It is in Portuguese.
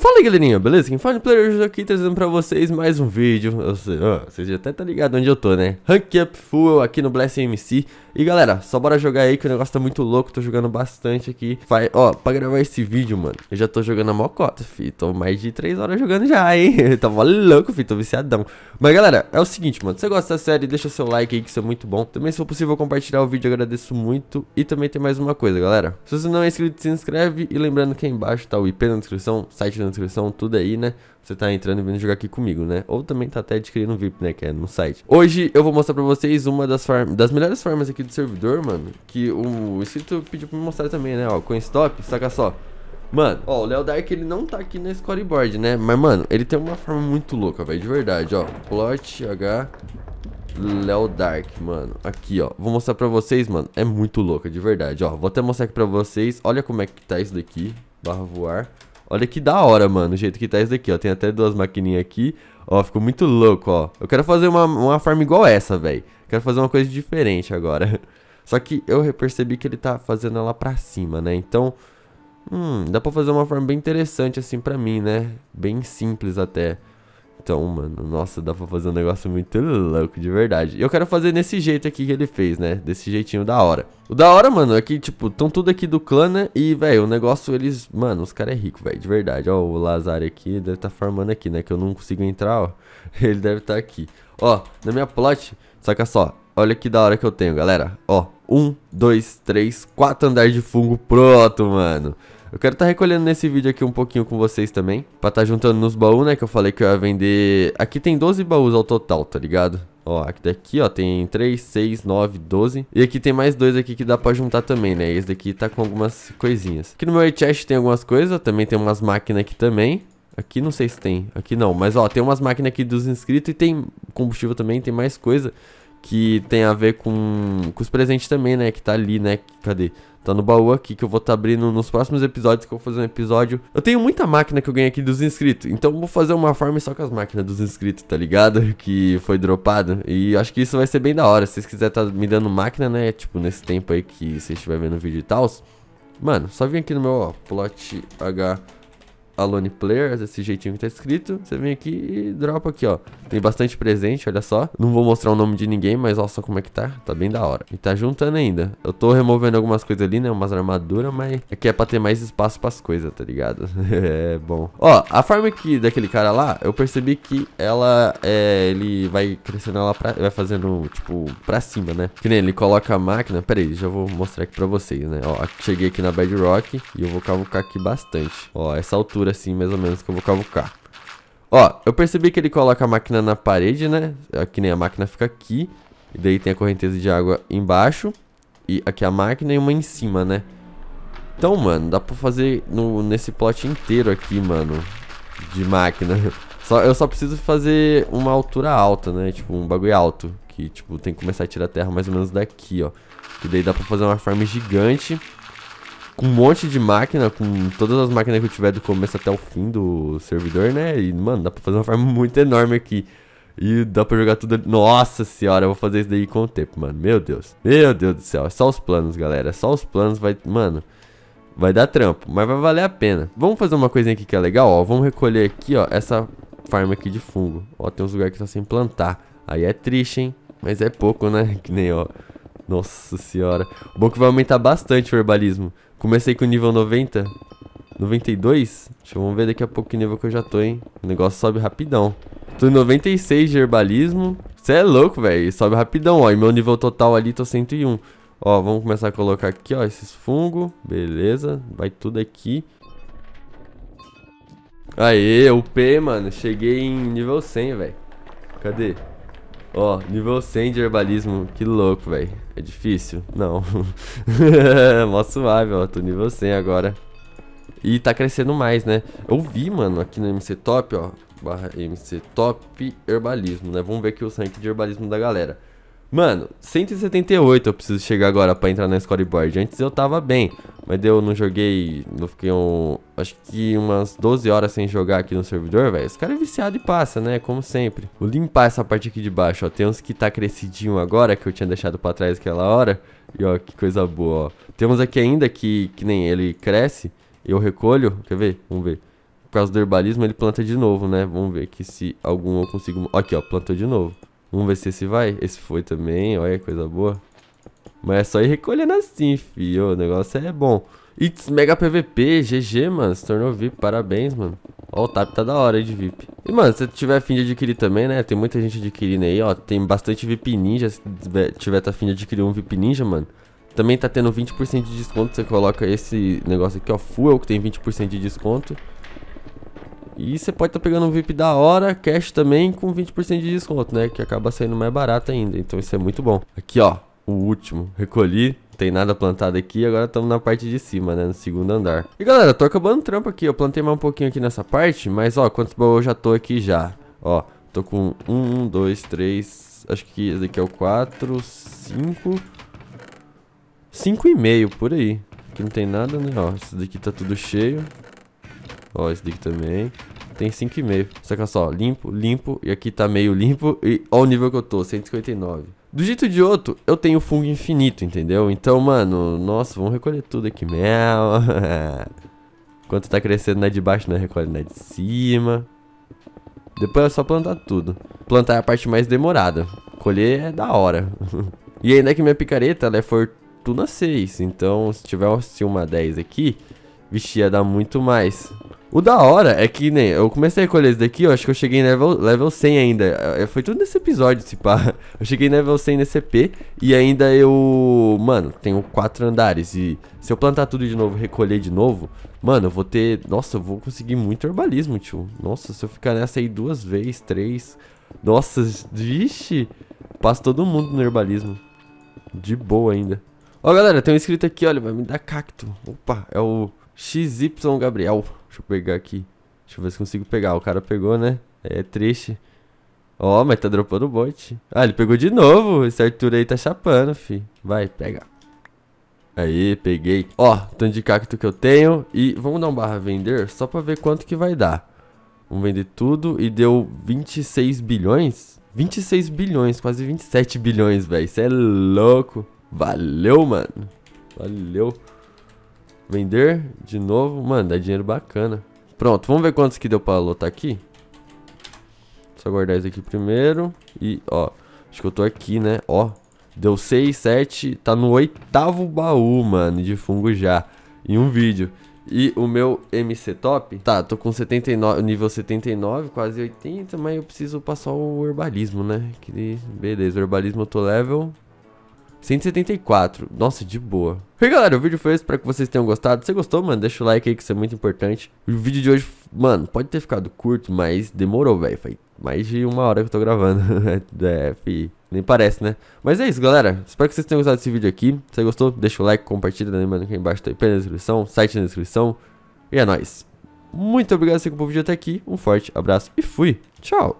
Fala aí galerinha, beleza? Quem fala de players hoje aqui trazendo pra vocês mais um vídeo Vocês já até tá ligado onde eu tô, né? Rank Up Fuel aqui no Blessing MC E galera, só bora jogar aí que o negócio tá muito louco Tô jogando bastante aqui Vai, Ó, pra gravar esse vídeo, mano Eu já tô jogando a mocota, fi Tô mais de 3 horas jogando já, hein? tá mó louco, fi, tô viciadão Mas galera, é o seguinte, mano Se você gosta da série, deixa seu like aí que isso é muito bom Também se for possível compartilhar o vídeo, agradeço muito E também tem mais uma coisa, galera Se você não é inscrito, se inscreve E lembrando que aí embaixo tá o IP na descrição, site na descrição, tudo aí, né? Você tá entrando e vindo jogar aqui comigo, né? Ou também tá até adquirindo VIP, né? Que é no site. Hoje eu vou mostrar pra vocês uma das, formas das melhores formas aqui do servidor, mano. Que o inscrito pediu pra me mostrar também, né? Ó, stop saca só. Mano, ó, o Leo Dark ele não tá aqui no scoreboard, né? Mas, mano, ele tem uma forma muito louca, velho, de verdade, ó. Plot H Leo Dark, mano. Aqui, ó. Vou mostrar pra vocês, mano. É muito louca, de verdade, ó. Vou até mostrar aqui pra vocês. Olha como é que tá isso daqui. Barra voar. Olha que da hora, mano, o jeito que tá isso daqui, ó. Tem até duas maquininhas aqui. Ó, ficou muito louco, ó. Eu quero fazer uma, uma farm igual essa, velho. Quero fazer uma coisa diferente agora. Só que eu percebi que ele tá fazendo ela pra cima, né? Então, hum, dá pra fazer uma forma bem interessante assim pra mim, né? Bem simples até. Então, mano, nossa, dá pra fazer um negócio muito louco, de verdade. E eu quero fazer nesse jeito aqui que ele fez, né? Desse jeitinho da hora. O da hora, mano, é que, tipo, tão tudo aqui do clã, né? E, velho, o negócio, eles... Mano, os caras é rico, velho, de verdade. Ó, o Lazare aqui deve tá farmando aqui, né? Que eu não consigo entrar, ó. Ele deve tá aqui. Ó, na minha plot, saca só. Olha que da hora que eu tenho, galera. Ó, um, dois, três, quatro andares de fungo pronto, mano. Eu quero estar tá recolhendo nesse vídeo aqui um pouquinho com vocês também. Pra estar tá juntando nos baús, né? Que eu falei que eu ia vender... Aqui tem 12 baús ao total, tá ligado? Ó, aqui daqui, ó, tem 3, 6, 9, 12. E aqui tem mais dois aqui que dá pra juntar também, né? Esse daqui tá com algumas coisinhas. Aqui no meu chest tem algumas coisas. Também tem umas máquinas aqui também. Aqui não sei se tem. Aqui não. Mas, ó, tem umas máquinas aqui dos inscritos e tem combustível também, tem mais coisa que tem a ver com, com os presentes também, né? Que tá ali, né? Cadê? Tá no baú aqui que eu vou estar tá abrindo nos próximos episódios que eu vou fazer um episódio. Eu tenho muita máquina que eu ganhei aqui dos inscritos, então vou fazer uma farm só com as máquinas dos inscritos, tá ligado? Que foi dropado. E acho que isso vai ser bem da hora. Se vocês quiserem tá me dando máquina, né? Tipo, nesse tempo aí que vocês estiverem vendo o vídeo e tal. Mano, só vim aqui no meu, ó, plot H Alone Players, esse jeitinho que tá escrito. Você vem aqui e dropa aqui, ó. Tem bastante presente, olha só. Não vou mostrar o nome de ninguém, mas olha só como é que tá. Tá bem da hora. E tá juntando ainda. Eu tô removendo algumas coisas ali, né? Umas armaduras, mas aqui é, é pra ter mais espaço pras coisas, tá ligado? é bom. Ó, a farm aqui daquele cara lá, eu percebi que ela é... Ele vai crescendo ela pra... Vai fazendo, tipo, pra cima, né? Que nem ele coloca a máquina... Pera aí, já vou mostrar aqui pra vocês, né? Ó, cheguei aqui na Bedrock e eu vou cavucar aqui bastante. Ó, essa altura assim, mais ou menos, que eu vou cavucar. Ó, eu percebi que ele coloca a máquina na parede, né? É que nem a máquina fica aqui. E daí tem a correnteza de água embaixo. E aqui a máquina e uma em cima, né? Então, mano, dá pra fazer no, nesse plot inteiro aqui, mano. De máquina. Só, eu só preciso fazer uma altura alta, né? Tipo, um bagulho alto. Que, tipo, tem que começar a tirar terra mais ou menos daqui, ó. Que daí dá pra fazer uma farm gigante com um monte de máquina, com todas as máquinas que eu tiver do começo até o fim do servidor, né? E, mano, dá pra fazer uma farm muito enorme aqui. E dá pra jogar tudo. Nossa senhora, eu vou fazer isso daí com o tempo, mano. Meu Deus. Meu Deus do céu. É só os planos, galera. É só os planos. Vai. Mano. Vai dar trampo, mas vai valer a pena. Vamos fazer uma coisinha aqui que é legal, ó. Vamos recolher aqui, ó, essa farm aqui de fungo. Ó, tem uns lugares que tá sem plantar. Aí é triste, hein? Mas é pouco, né? Que nem, ó. Nossa senhora. Bom é que vai aumentar bastante o herbalismo. Comecei com nível 90. 92? Deixa eu ver daqui a pouco que nível que eu já tô, hein? O negócio sobe rapidão. Tô em 96 de herbalismo. Você é louco, velho. Sobe rapidão, ó. E meu nível total ali, tô 101. Ó, vamos começar a colocar aqui, ó, esses fungos. Beleza. Vai tudo aqui. Aê, UP, mano. Cheguei em nível 100, velho. Cadê? Ó, nível 100 de herbalismo. Que louco, velho. É difícil? Não. Mó suave, ó. Tô nível 100 agora. E tá crescendo mais, né? Eu vi, mano, aqui no MC Top, ó. Barra MC Top Herbalismo, né? Vamos ver aqui o rank de herbalismo da galera. Mano, 178 eu preciso chegar agora pra entrar na scoreboard. Antes eu tava bem, mas eu não joguei, não fiquei um, acho que umas 12 horas sem jogar aqui no servidor, velho. Esse cara é viciado e passa, né? Como sempre. Vou limpar essa parte aqui de baixo, ó. Tem uns que tá crescidinho agora, que eu tinha deixado pra trás aquela hora. E ó, que coisa boa, ó. Temos aqui ainda que, que nem ele cresce, eu recolho. Quer ver? Vamos ver. Por causa do herbalismo, ele planta de novo, né? Vamos ver aqui se algum eu consigo... Aqui, ó, plantou de novo. Vamos ver se esse vai. Esse foi também, olha coisa boa. Mas é só ir recolhendo assim, fio. O negócio é bom. It's Mega PVP, GG, mano. Se tornou VIP, parabéns, mano. Ó, o TAP tá da hora aí de VIP. E, mano, se tiver afim de adquirir também, né? Tem muita gente adquirindo aí, ó. Tem bastante VIP Ninja. Se tiver tá afim de adquirir um VIP Ninja, mano. Também tá tendo 20% de desconto. Você coloca esse negócio aqui, ó. Fuel, que tem 20% de desconto. E você pode estar tá pegando um VIP da hora, cash também, com 20% de desconto, né? Que acaba saindo mais barato ainda. Então isso é muito bom. Aqui, ó, o último. Recolhi, não tem nada plantado aqui. Agora estamos na parte de cima, né? No segundo andar. E galera, tô acabando o trampo aqui. Eu plantei mais um pouquinho aqui nessa parte. Mas, ó, quantos baús eu já tô aqui já? Ó, tô com um, um, dois, três. Acho que esse daqui é o quatro, cinco. Cinco e meio, por aí. Aqui não tem nada, né? Ó, esse daqui tá tudo cheio. Ó, esse daqui também. Tem 5,5. Saca só, limpo, limpo. E aqui tá meio limpo. E ó o nível que eu tô, 159. Do jeito de outro, eu tenho fungo infinito, entendeu? Então, mano, nossa, vamos recolher tudo aqui mel Enquanto tá crescendo na né, de baixo, né? Recolhe na né, de cima. Depois é só plantar tudo. Plantar é a parte mais demorada. Colher é da hora. e ainda que minha picareta, ela é fortuna 6. Então, se tiver uma, uma 10 aqui, vixe, dá dar muito mais. O da hora é que, nem, né, eu comecei a colher isso daqui, eu acho que eu cheguei em level, level 100 ainda. É, foi tudo nesse episódio, se pá. Eu cheguei em level 100 nesse EP e ainda eu... Mano, tenho quatro andares e se eu plantar tudo de novo recolher de novo, mano, eu vou ter... Nossa, eu vou conseguir muito herbalismo, tio. Nossa, se eu ficar nessa aí duas vezes, três... Nossa, vixe, passa todo mundo no herbalismo. De boa ainda. Ó, galera, tem um inscrito aqui, olha, vai me dar cacto. Opa, é o... XY Gabriel. Deixa eu pegar aqui. Deixa eu ver se consigo pegar. O cara pegou, né? É triste. Ó, oh, mas tá dropando o bot. Ah, ele pegou de novo. Esse Arthur aí tá chapando, fi. Vai, pega. Aí, peguei. Ó, oh, tanto de cacto que eu tenho. E vamos dar um barra vender só pra ver quanto que vai dar. Vamos vender tudo. E deu 26 bilhões. 26 bilhões, quase 27 bilhões, velho. Isso é louco. Valeu, mano. Valeu. Vender de novo. Mano, dá dinheiro bacana. Pronto, vamos ver quantos que deu pra lotar aqui. Só guardar isso aqui primeiro. E, ó, acho que eu tô aqui, né? Ó, deu 6, 7. Tá no oitavo baú, mano, de fungo já. Em um vídeo. E o meu MC Top, tá, tô com 79, nível 79, quase 80, mas eu preciso passar o herbalismo, né? Que, beleza, o herbalismo eu tô level 174. Nossa, de boa. E aí, galera, o vídeo foi esse. Espero que vocês tenham gostado. Se gostou, mano, deixa o like aí, que isso é muito importante. O vídeo de hoje, mano, pode ter ficado curto, mas demorou, velho. Foi mais de uma hora que eu tô gravando. é, fi, nem parece, né? Mas é isso, galera. Espero que vocês tenham gostado desse vídeo aqui. Se gostou, deixa o like, compartilha, mano? Aqui embaixo tá IP na descrição, site na descrição. E é nóis. Muito obrigado por assistir o vídeo até aqui. Um forte abraço e fui. Tchau.